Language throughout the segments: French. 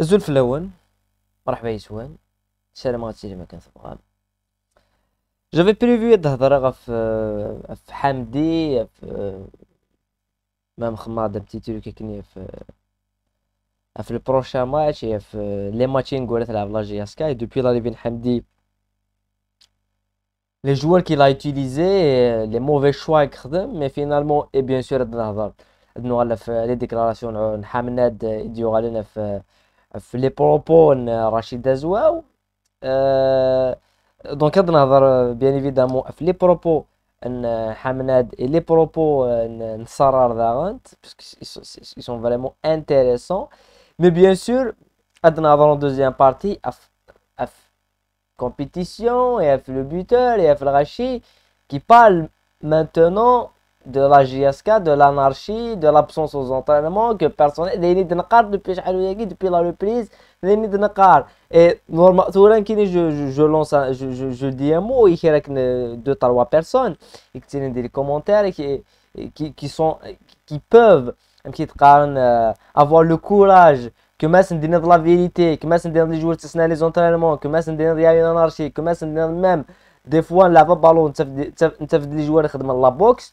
الزلف الاول مرحبا يا سوان سلام غتسيري ما كنسبقها جافي بريفي هاد الهضره غا في حمدي في ما مخماض بتي تيرو كيكني في في البروشا ماتش في لي ماتشين نقول تلعب لاجي يا سكاي دوبي لاريفين حمدي لي جوار كي لا يوتيليزي لي موفي شوا كخدم مي فينالمون اي بيان سور هاد الهضره نوغالا في لي ديكلاراسيون يديو يديوغالنا في les propos de Rachid Dazwaou. Donc, on bien évidemment les propos de Hamnad et les propos de parce qu'ils sont vraiment intéressants. Mais bien sûr, à va en deuxième partie la compétition, le buteur et Rachid qui parle maintenant de la JSK, de l'anarchie, de l'absence aux entraînements, que personne. n'est nids de depuis depuis la reprise, les nids de Et normalement, je, je, lance, je, je, je, dis un mot, il y a deux, trois personnes, et qui tiennent des commentaires qui, qui, qui, sont, qui peuvent euh, avoir le courage que Messin dit la vérité, que Messin dit les joueurs de les entraînements, que Messin dit il y a une anarchie, que Messin dit même des fois la ballon, tu des joueurs qui la boxe.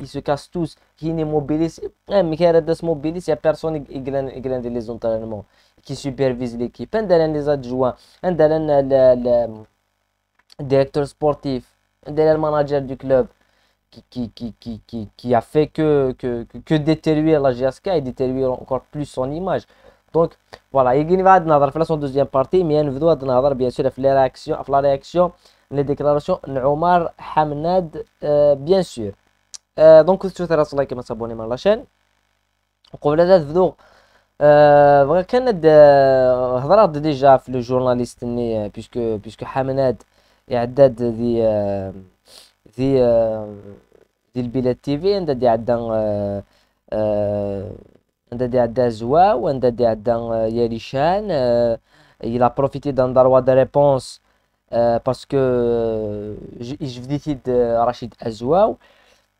ils se cassent tous. qui ne mobilisent pas. Eh, Mobilis, il n'y a personne qui gagne les entraînements, qui supervise l'équipe. Un les adjoints, un euh, le directeur sportif, un le manager du club. Qui, qui, qui, qui, qui, a fait que, que, détruire la GSK et détruire encore plus son image. Donc voilà, il va dans la son deuxième partie, mais il y bien sûr la réaction, la réaction, les déclarations Omar Hamnad, euh, bien sûr. آه، دونك تويتر راس لايك ما صابوني مال لاشين وقبل هذا فدوغ فغا آه، كان آه، هضرات ديجا في لو جورناليست ني بيسكو بيسكو حمناد يعداد دي دي دي البلاد تي في عندها دي عدا عندها دي عدا زوا وعندها دي عدا يالي شان يلا بروفيتي دان دروا دي ريبونس باسكو que je, je vous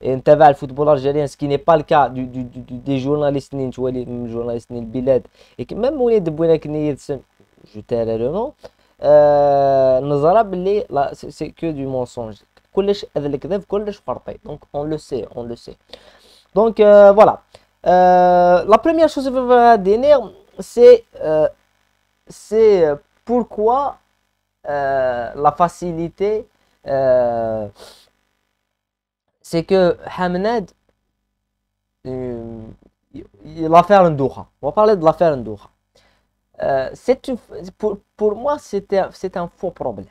Et intervalle football algérien, ce qui n'est pas le cas des journalistes, ni du journaliste, ni du billet. Et que même on est de bouner avec je te réalise, non, euh, nos arabes, c'est que du mensonge. Donc, on le sait, on le sait. Donc, euh, voilà. Euh, la première chose que je veux dire, c'est pourquoi la facilité c'est que Hamnad, euh, l'affaire Ndouha, on va parler de l'affaire Ndouha. Euh, pour, pour moi, c'est un, faux problème.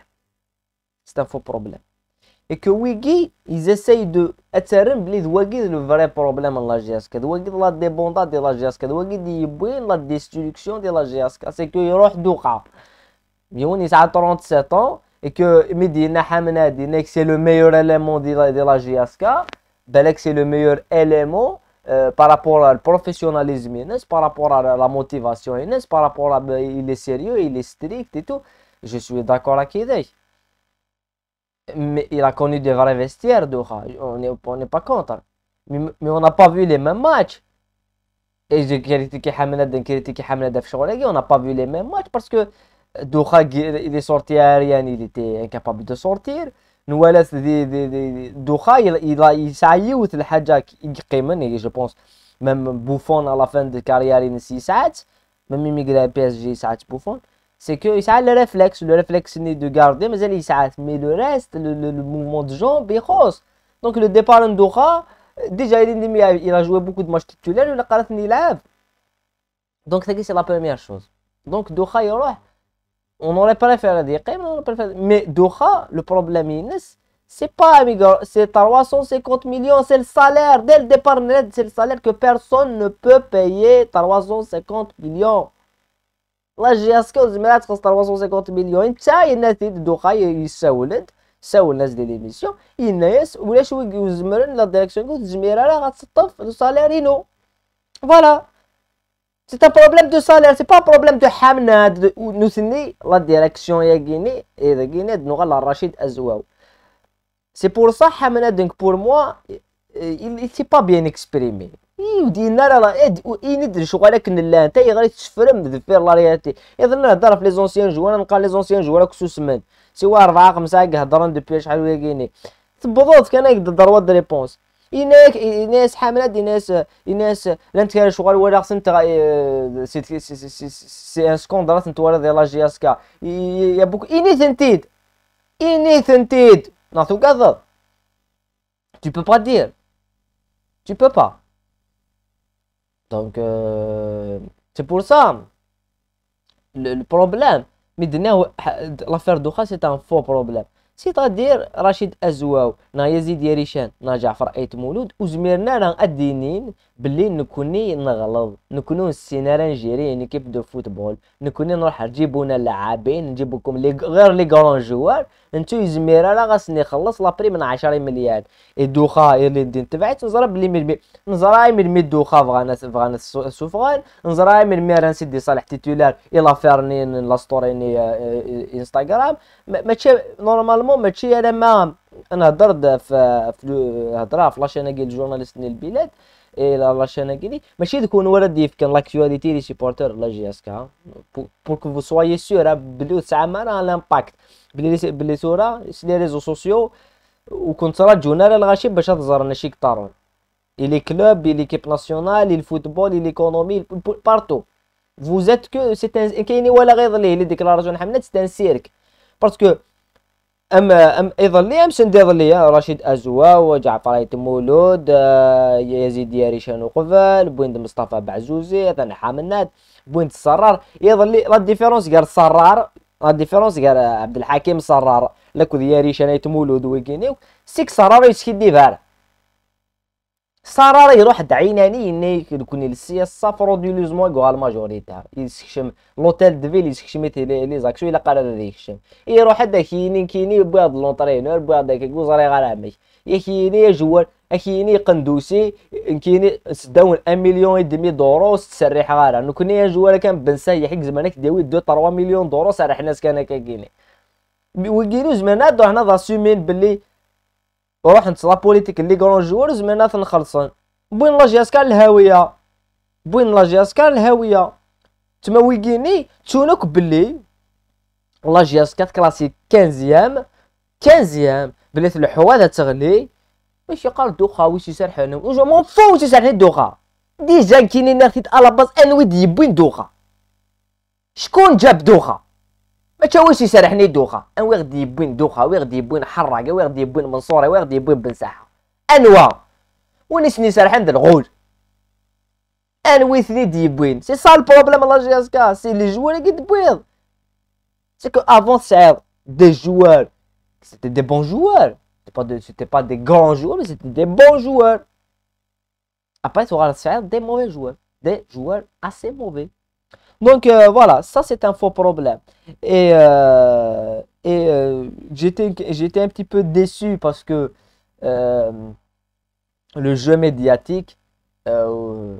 C'est un faux problème. Et que Wigi, ils essayent de. Wigi, le vrai problème en la GSK. de la débandade de la GSK. de la destruction de la GSK. C'est que Yorah Douha. Il a 37 ans et que Medina Hamna dit que c'est le meilleur élément de la, de la JSK, c'est le meilleur élément euh, par rapport au professionnalisme, par rapport à la motivation, par rapport à ben, il est sérieux, il est strict et tout. Je suis d'accord avec lui. Mais il a connu des vrais vestiaires, Doha. On n'est pas contre. Mais, mais on n'a pas vu les mêmes matchs. Et je critique Hamna, je critique Hamna, on n'a pas vu les mêmes matchs parce que Doha, il est sorti aérien, il était incapable de sortir. Noualas, Doha, il a essayé ou le qui il et je pense même Buffon à la fin de carrière, il est même immigré à PSG, il Buffon. C'est que il a le réflexe, le réflexe n'est de garder, mais il Mais le reste, le, le, mouvement de jambes est rose. Donc le départ de Doha, déjà il a joué beaucoup de matchs titulaires, il a Donc c'est la première chose. Donc Doha, il est on n'aurait pas référé à mais Doha, le problème, c'est pas, c'est 350 millions, c'est le salaire, dès le départ c'est le salaire que personne ne peut payer, 350 millions. Là, j'ai asqué aux Émirats, 350 millions, ça, il y a de Doha, il y a les الناس ديال ليميسيون الناس ولا شوي يزمرن لا ديريكسيون كو تزميره راه غتسطف سالارينو Voilà. سي ان بروبليم دو سالير سي با بروبليم دو حامنا نوثني لا ديريكسيون يا غيني اي ذا غيني نوغال الرشيد ازواو سي بور سا حامنا دونك بور موا اي سي با بيان اكسبريمي اي دينا لا اد و اي ندري شو قالك لا انت غير تشفرم في لا رياليتي يظن نهضر في لي زونسيان جوان نلقى لي زونسيان جوان راك سوسمان سي واربعه خمسه هكا هضرن دوبي شحال ويا غيني تبضوت كان هكا دار واد ريبونس إناك إناس حملت إناس إناس لن تكال شغل ولا خصن تغ إيه، سي سي سي ان سكوندرا تنتوالد يلا جي اسكا يا بوك إني ثنتيد إني ثنتيد نعطو قضر تي peux pas dire. Tu peux pas. Donc, euh, c'est pour ça. Le, le problème, mais l'affaire d'Ocha, c'est un faux problème. سي تادير رشيد أزواو نا يزيد يريشان نا جعفر أيت مولود وزميرنا راه أدينين باللي نكوني نغلط نكونو السيناريو نجيري ان كيف دو فوتبول نكوني نروح نجيبونا لاعبين نجيبوكم لي غير لي غران جوار انتو يزميرا لا غاسني نخلص لابري من 10 مليار الدوخا اللي دي تبعت نزرى بلي ميرمي نزرى من الدوخة دوخا فغانا فغانا سوفغان نزرى من ران سيدي صالح تيتولار الى فيرنين لا ستوريني آه، آه، انستغرام ماشي نورمالمون ماشي انا ما انا هضرت في هضره في لاشين ديال جورناليست البلاد اي لا لا شانا كيدي ماشي تكون ولا كان لاكتواليتي لي سيبورتور لا جي اس كا بوك فو سواي سيور بلو تسع ما راه لامباكت بلي بلي سورا لي ريزو سوسيو وكنت راه جونا على الغاشي باش تزر انا شي كطارون اي لي كلوب اي كيب ناسيونال اي الفوتبول اي ليكونومي بارتو فو زيت كو سي ان كاين ولا غير لي ديكلاراسيون حملات سي ان سيرك باسكو اما ام ايضا لي ام سند لي رشيد ازوا وجعفر مولود آه، يزيد دياري شانو قفال بويند مصطفى بعزوزي ثاني حامنات بويند سرار يظل لي لا ديفيرونس قال سرار لا ديفيرونس قال عبد الحكيم صرار لك دياري ايت مولود ويكينيو سيك صرار يسكي ديفار صار راه يروح دعيناني ينيك دوك السياسه فروديلوزمون كوال ماجوريتار يسكشم لوتيل فيل يسكشم لي زاكسيون الا قال هذا يكشم يروح هذا كيني كيني بواد لونترينور بواد داك كوزري غرامي يا كيني جوال اكيني قندوسي كيني سداون ان مليون دمي دورو تسريح غارة نو كنا جوال كان بن سايح زمانك داوي دو 3 مليون دورو سرح ناس كان هكا كيني وكيني زمان دو هنا ضاسيمين باللي روح لا بوليتيك لي كرون جوارز ناث نخلصن بوين لا كان الهاويه بوين لا كان الهاويه تما ويكيني تونوك بلي لا كات كلاسيك كانزيام كانزيام بلي الحواده تغلي ماشي قال دوخا ويش يسرحنا وجو مون فو ويش يسرحني دوخا ديجا كيني ناخذ على انوي دي بوين دوخا شكون جاب دوخا Mais tu vois aussi Sereni Doha. Et où est-ce que tu es? Tu es un harvage, tu es un bon soir, tu es un bon soir. Et où est-ce que tu es? Tu es rouge. Et où est-ce C'est ça le problème de la GSK. C'est les joueurs qui te brillent. C'est avant c'est des joueurs. C'était des bons joueurs. Ce n'était pas des grands joueurs, mais c'était des bons joueurs. Après, tu vas des mauvais joueurs. Des joueurs assez mauvais. Donc euh, voilà, ça c'est un faux problème. Et, euh, et euh, j'étais j'étais un petit peu déçu parce que le jeu médiatique, euh,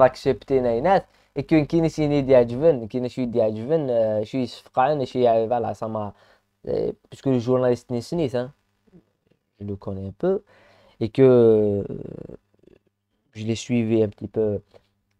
accepté et que qui n'est et que qui ne signé d'Adjven, je suis Sfran, je suis voilà, ça m'a. Puisque le journaliste n'est hein, je le connais un peu, et que je l'ai suivi un petit peu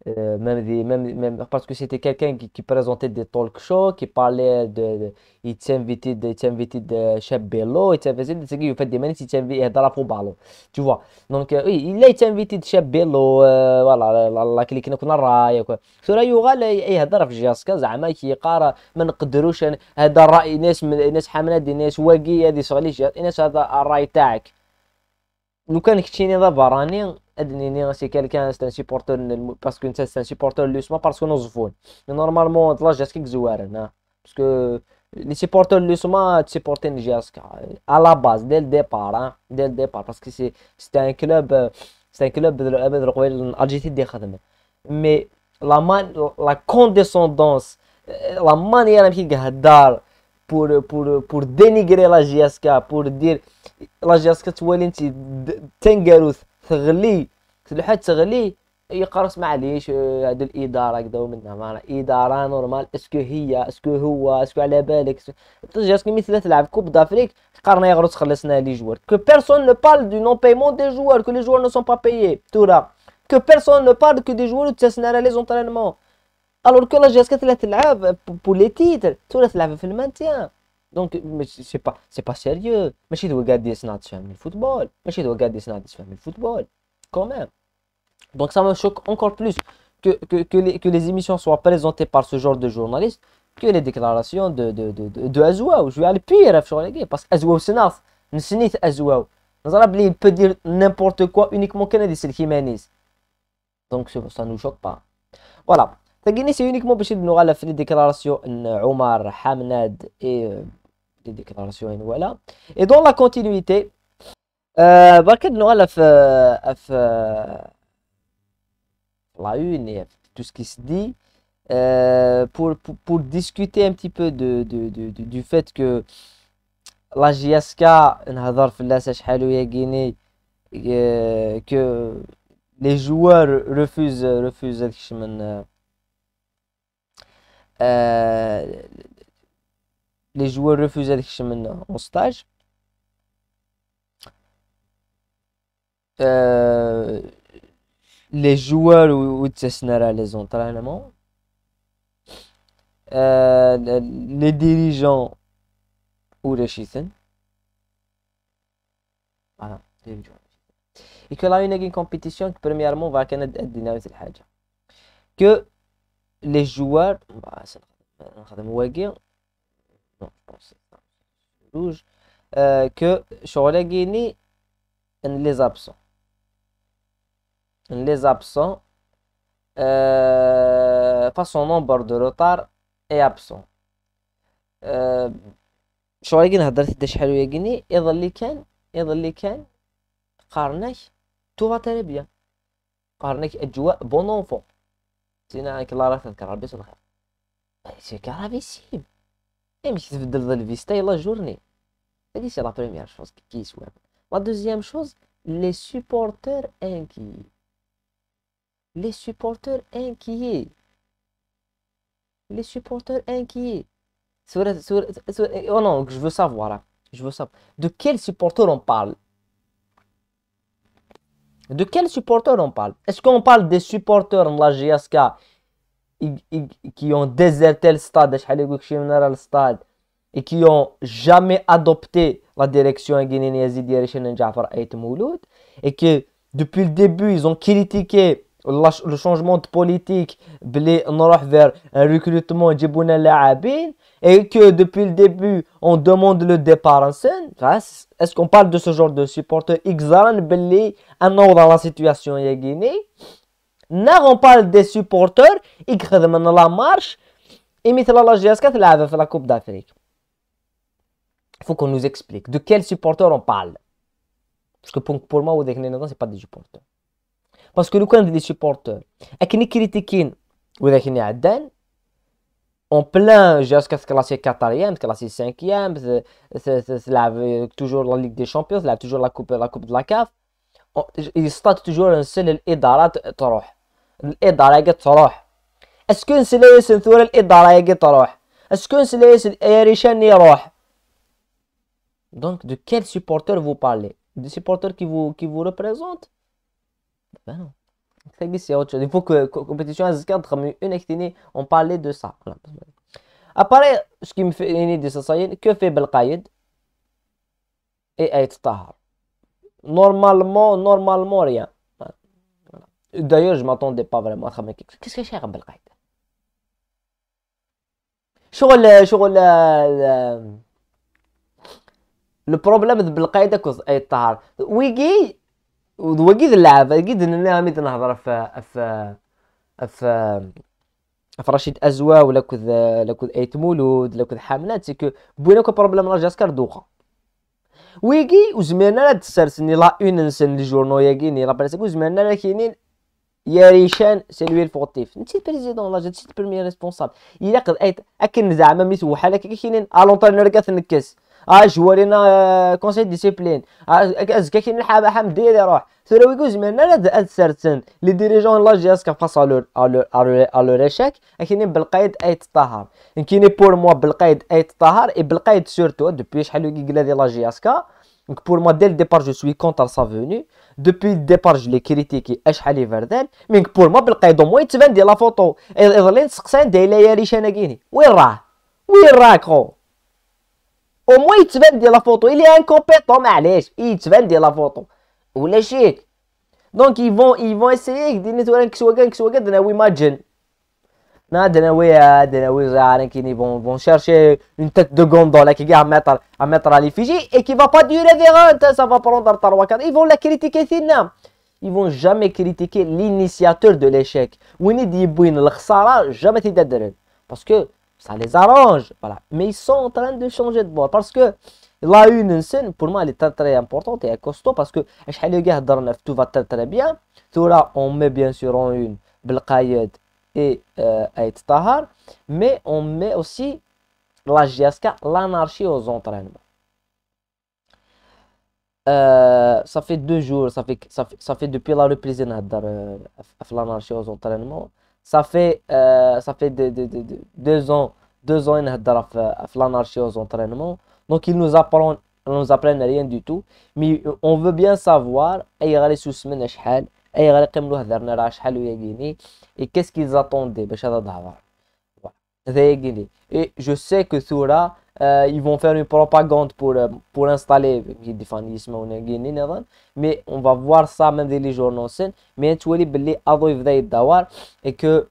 Euh, même, des, même, même parce que c'était quelqu'un qui, qui, présentait des talk shows, qui parlait de. Il t'invitait de, il de Chef Bello, il t'invitait de. Il fait des manifs, il t'invitait de la ballon. Tu vois. Donc, euh, oui, il a été invité de Chef Bello, euh, voilà, la, la, la quoi. Sur yoga, il y a mais لا كلي كنا كنا الراي سورا يوغال يهضر في جاسكا زعما كيقارا ما نقدروش هذا الراي ناس من ناس حملات ناس واقي هذه صغلي ناس هذا الراي تاعك لو كان كنتيني ذا براني c'est quelqu'un, c'est un supporter, parce que c'est un supporter l'USMA, parce que nous avons. Normalement, là, j'ai ce que Parce que les supporters l'USMA, supportent la GSK à la base, dès le départ, hein, parce que c'est un club, c'est un club de l'Algérie des Mais la, la condescendance, la manière dont pour, pour, pour dénigrer la GSK, pour dire la GSK, tu vois, c'est un garouf. تغلي تلوحات تغلي يقرص معليش هذه آه، الاداره كذا ومنها ما اداره نورمال اسكو هي اسكو هو اسكو على بالك تجاسك مثل تلعب كوب دافريك قرنا يغرس خلصنا لي جوار كو بيرسون نو بال دو نون بايمون دي جوار كو لي جوار نو سون با بايي تورا كو بيرسون نو بال كو دي جوار على لي زونترينمون الوغ كو لا جاسك تلعب بو لي تيتر تورا تلعب في المانتيان دونك سي با سي با سيريو ماشي Mais je يصنع تفهم الفوتبول ماشي دوا قاعد يصنع football. Quand même. Donc, ça me choque encore plus que, que, que, les, que les émissions soient présentées par ce genre de journalistes que les déclarations de, de, de, de, de Je vais aller pire hein, sur les gars parce qu'Azoua c'est nas. Nsinit Azouaou. Il peut dire n'importe quoi uniquement Kennedy, c'est le Jiménez. Donc ça ne nous choque pas. Voilà. c'est uniquement parce pour nous les déclarations euh, Omar, Hamnad et. Euh, des déclarations voilà et dans la continuité بركد euh, noël a euh, la une et tout ce qui se dit euh, pour, pour, discuter un petit peu de, de, de, du fait que la JSK Guinée que les joueurs refusent refusent euh, les joueurs refusaient de maintenant en stage. Euh, les joueurs ou les entraînements. Euh, les dirigeants ou les Voilà, dirigeants. Et que là, il y a une compétition qui, premièrement, va connaître être Que les joueurs, non, je pense c'est rouge, euh, que Shoregini les absents. Les absents, euh, pas nombre de retard est absent. أه شغل هضرت حتى شحال ويا كيني يظل كان يظل كان قارناك توفا تربية قارناك اجواء بون اونفون سينا راك لا راك كرابيس الخير سي كرابيسيم Et si tibdel visiter la journée. c'est la première chose qui se La deuxième chose, les supporters e inquiets. Les supporters e inquiets. Les supporters e inquiets. Eh, oh non, je veux savoir. Je veux savoir. De quels supporters on parle De quels supporters on parle Est-ce qu'on parle des supporters de la GSK qui ont déserté le stade, et qui ont jamais adopté la direction guinéenne de et que depuis le début, ils ont critiqué le changement de politique vers un recrutement Djibouna et que depuis le début, on demande le départ en scène. Est-ce qu'on parle de ce genre de supporters un ordre dans la situation Guinée ناغون parle des supporters supporters, la marche la mettent la la faut qu'on nous explique de quels supporters on parle. Parce que pour, moi, ce n'est pas des supporters. Parce que nous quand des supporters, qui critiquent en plein jusqu'à ce 4e, 5e, toujours la Ligue des Champions, se toujours la Coupe, la coupe de la CAF, ils statent toujours un seul et est est ce que idaareega tarox askunsi leysan est ce tarox cela est erishan en roh donc de quel supporter vous parlez des supporter qui vous qui vous représente ben c'est autre chose il faut que compétition à ce une actinée on parlait de ça parler ce qui me fait une idée ça c'est que fait Belkaïd et Aït Tahar normalement normalement rien D'ailleurs, je با فريمون vraiment à خمم كيفاش كيشيغ بالقاعده شغل شغل لو البروبليم بالقايده كوز اي طهر ويكي ويكي اللعب اكيد انا غادي نهضر في في في في ازوا ولا كذ لا كذ ايت مولود لا كذ حاملات سيكو بوينا كو بروبليم راجاسكار دوقه ويكي وزماننا تسرسني لا اون نسن لي جورنو لا ني رابرسك وزماننا كاينين ريشان سي لوي الفوتيف نتي البريزيدون لا جاتي البرمي ريسبونسابل الا قد اكن زعما ملي توحل هكا كاينين الونترنور كاع تنكس ا جوارينا كونسي ديسيبلين ازكا كاين الحابه حمد ديري روح ثروي كوز من هاد سيرتن لي ديريجون لا جي اس كاباس ا لور ا لور اشاك كاينين بالقيد ايت طهر كاينين بور موا بالقيد ايت طهر اي بالقيد سورتو دوبوي شحال كي قلا دي لا جي اس كا Donc pour moi, dès le départ, je suis contre sa venue. Depuis le départ, je l'ai critiqué. Mais pour moi, je moins moi, de la photo. Et il y a un de la photo. Où est Au moins, il y a la photo. Il est incompétent, il un la photo. Où est Donc, ils vont, ils vont essayer de dire non, euh, vont, chercher une tête de gondole qui à mettre, à l'effigie et qui va pas durer des hein, ça va prendre 3 4. Ils vont la critiquer, Ils Ils vont jamais critiquer l'initiateur de l'échec. jamais Parce que ça les arrange. Voilà. Mais ils sont en train de changer de bord. Parce que la une scène, pour moi, elle est très, très importante et costaud parce que tout va très très bien. Tout là, on met bien sûr en une et euh, être Tahar, mais on met aussi la GSK, l'anarchie aux entraînements. Euh, ça fait deux jours, ça fait, ça fait, ça fait depuis la reprise de euh, l'anarchie aux entraînements. Ça fait, ça fait deux ans, deux ans l'anarchie aux entraînements. Donc ils nous apprennent, nous apprennent rien du tout. Mais on veut bien savoir, et il y a les semaines, et qu'est-ce qu'ils راه شحال ويا كيني اي كيس كي زاتوندي باش هذا الهضره هذا كيني ils vont faire une propagande pour, euh, pour installer des fanismes ou des mais on va voir ça même dans les journaux mais tu vois les ados ils veulent et que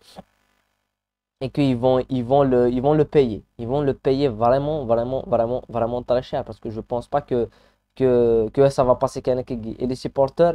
et qu'ils vont ils vont le ils vont le payer ils vont le payer vraiment vraiment vraiment vraiment très cher parce que je pense pas que que, que ça va passer qu'un et les supporters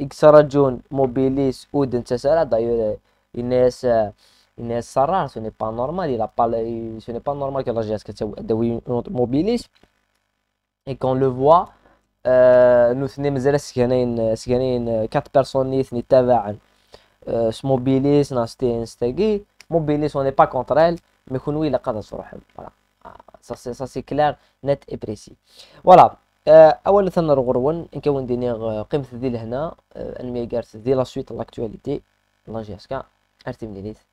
Il Sarah John mobilise ou d'une cessera d'ailleurs il n'est il ce n'est pas normal il a pas ce n'est pas normal que la GS que de mobilise et qu'on le voit nous sommes les a une quatre personnes ni pas se mobilise dans cette instagi mobilise on n'est pas contre elle mais qu'on oui la cadence voilà ça c'est ça c'est clair net et précis voilà آه، اولا تنر غرون نكون دينيغ آه، قيمة ديال هنا آه، ان ميغارت ديال لا سويت لاكتواليتي لا جي اس كا ارتي